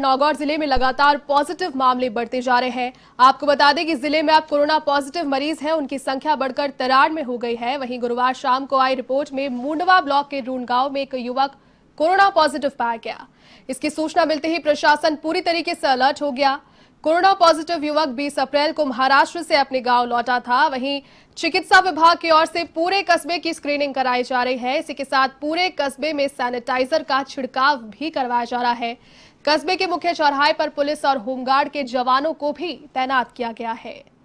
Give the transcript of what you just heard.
नौगौर जिले में लगातार पॉजिटिव मामले बढ़ते जा रहे हैं आपको बता दें कि जिले में अब कोरोना पॉजिटिव मरीज हैं उनकी संख्या बढ़कर तराड़ में हो गई है वहीं गुरुवार शाम को आई रिपोर्ट में मुंडवा ब्लॉक के रून गांव में एक युवक कोरोना पॉजिटिव पाया गया इसकी सूचना मिलते ही प्रशासन पूरी तरीके से अलर्ट हो गया कोरोना पॉजिटिव युवक 20 अप्रैल को महाराष्ट्र से अपने गांव लौटा था वहीं चिकित्सा विभाग की ओर से पूरे कस्बे की स्क्रीनिंग कराई जा रही है इसी के साथ पूरे कस्बे में सैनिटाइजर का छिड़काव भी करवाया जा रहा है कस्बे के मुख्य चौराहे पर पुलिस और होमगार्ड के जवानों को भी तैनात किया गया है